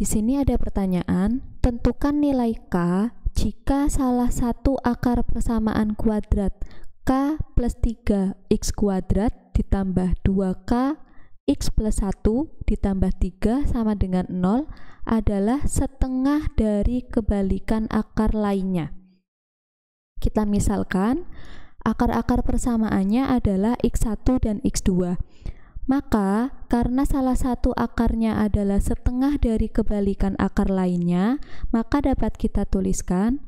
Di sini ada pertanyaan, tentukan nilai K jika salah satu akar persamaan kuadrat K plus 3X kuadrat ditambah 2K X plus 1 ditambah 3 sama dengan 0 adalah setengah dari kebalikan akar lainnya. Kita misalkan, akar-akar persamaannya adalah X1 dan X2. Maka, karena salah satu akarnya adalah setengah dari kebalikan akar lainnya, maka dapat kita tuliskan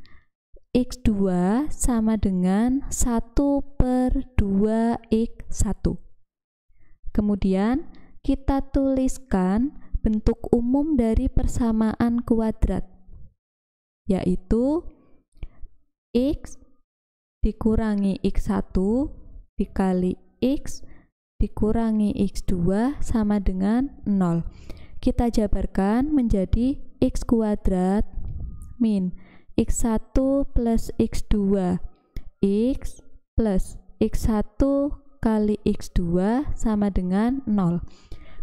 X2 sama dengan 1 per 2X1. Kemudian, kita tuliskan bentuk umum dari persamaan kuadrat, yaitu X dikurangi X1 dikali X dikurangi X2 sama dengan 0. Kita jabarkan menjadi X kuadrat min X1 plus X2 X plus X1 kali X2 sama dengan 0.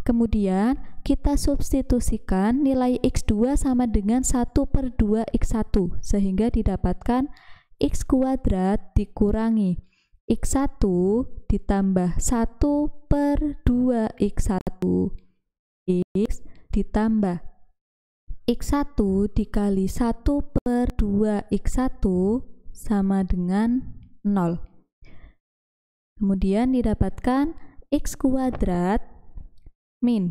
Kemudian kita substitusikan nilai X2 sama dengan 1 per 2 X1 sehingga didapatkan X kuadrat dikurangi X1 ditambah 1 per 2X1 X ditambah X1 dikali 1 per 2X1 sama dengan 0 kemudian didapatkan X kuadrat min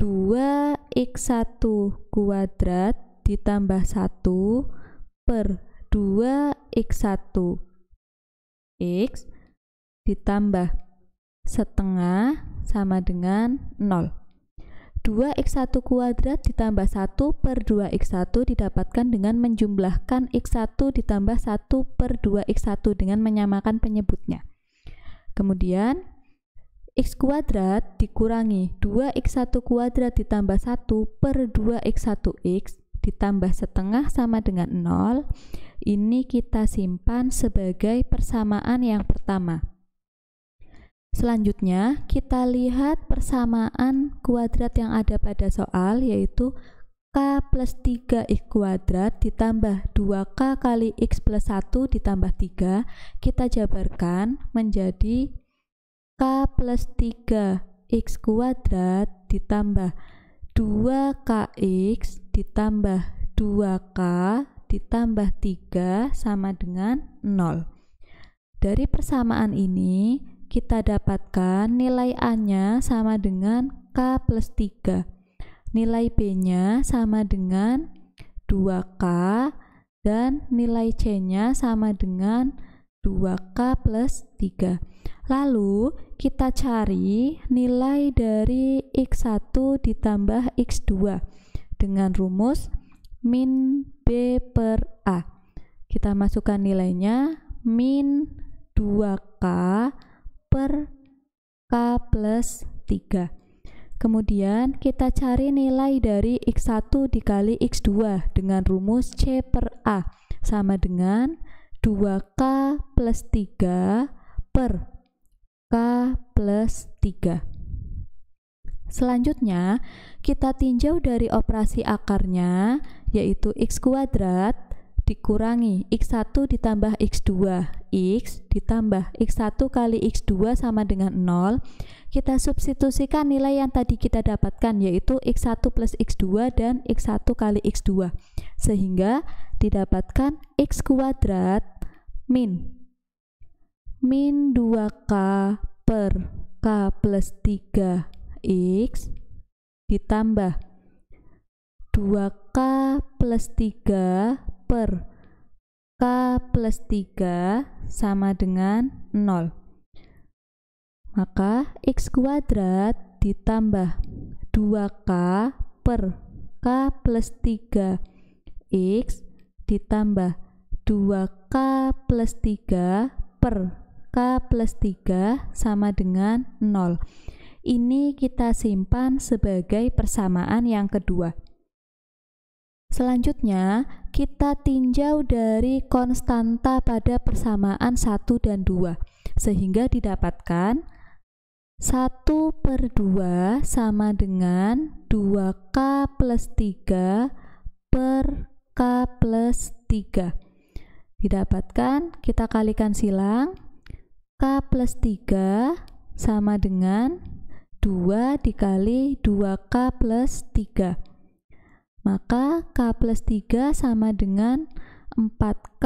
2X1 kuadrat ditambah 1 per 2X1 X ditambah setengah sama dengan 0. 2x1 kuadrat ditambah 1 per 2x1 didapatkan dengan menjumlahkan x1 ditambah 1 per 2x1 dengan menyamakan penyebutnya. Kemudian, x kuadrat dikurangi 2x1 kuadrat ditambah 1 per 2x1x ditambah setengah sama dengan 0 ini kita simpan sebagai persamaan yang pertama. Selanjutnya, kita lihat persamaan kuadrat yang ada pada soal, yaitu K plus 3X kuadrat ditambah 2K kali X plus 1 ditambah 3, kita jabarkan menjadi K plus 3X kuadrat ditambah 2KX ditambah 2K ditambah 3 sama dengan 0. Dari persamaan ini, kita dapatkan nilai A-nya sama dengan K plus 3. Nilai B-nya sama dengan 2K dan nilai C-nya sama dengan 2K plus 3. Lalu kita cari nilai dari X1 ditambah X2 dengan rumus min B per A. Kita masukkan nilainya min 2K per K plus 3. Kemudian kita cari nilai dari X1 dikali X2 dengan rumus C per A sama dengan 2K plus 3 per K plus 3. Selanjutnya, kita tinjau dari operasi akarnya yaitu x kuadrat dikurangi x1 ditambah x2 x ditambah x1 kali x2 sama dengan 0 kita substitusikan nilai yang tadi kita dapatkan yaitu x1 plus x2 dan x1 kali x2 sehingga didapatkan x kuadrat min min 2k per k plus 3x ditambah 2K plus 3 per K plus 3 sama dengan 0. Maka X kuadrat ditambah 2K per K plus 3 X ditambah 2K plus 3 per K plus 3 sama dengan 0. Ini kita simpan sebagai persamaan yang kedua. Selanjutnya, kita tinjau dari konstanta pada persamaan 1 dan 2, sehingga didapatkan 1 per 2 sama dengan 2K plus 3 per K plus 3. Didapatkan, kita kalikan silang, K plus 3 sama dengan 2 dikali 2K plus 3. Maka K plus 3 sama dengan 4K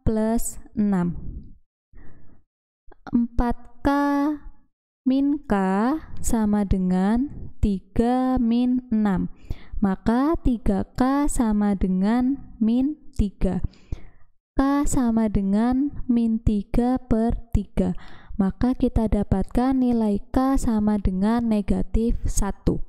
plus 6. 4K min K sama dengan 3 min 6. Maka 3K sama dengan min 3. K sama dengan min 3 per 3. Maka kita dapatkan nilai K sama dengan negatif 1.